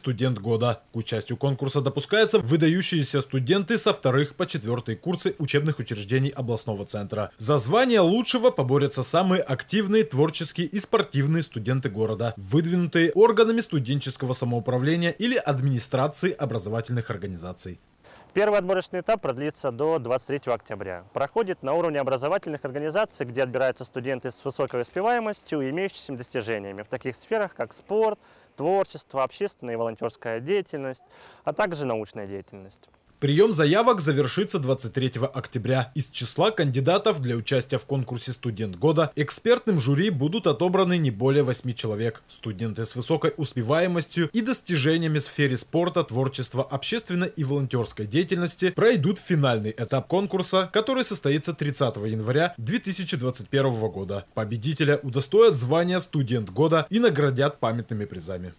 студент года. К участию конкурса допускаются выдающиеся студенты со вторых по четвертые курсы учебных учреждений областного центра. За звание лучшего поборются самые активные, творческие и спортивные студенты города, выдвинутые органами студенческого самоуправления или администрации образовательных организаций. Первый отборочный этап продлится до 23 октября. Проходит на уровне образовательных организаций, где отбираются студенты с высокой успеваемостью и имеющимися достижениями в таких сферах, как спорт, творчество, общественная и волонтерская деятельность, а также научная деятельность. Прием заявок завершится 23 октября. Из числа кандидатов для участия в конкурсе «Студент года» экспертным жюри будут отобраны не более 8 человек. Студенты с высокой успеваемостью и достижениями в сфере спорта, творчества, общественной и волонтерской деятельности пройдут финальный этап конкурса, который состоится 30 января 2021 года. Победителя удостоят звания «Студент года» и наградят памятными призами.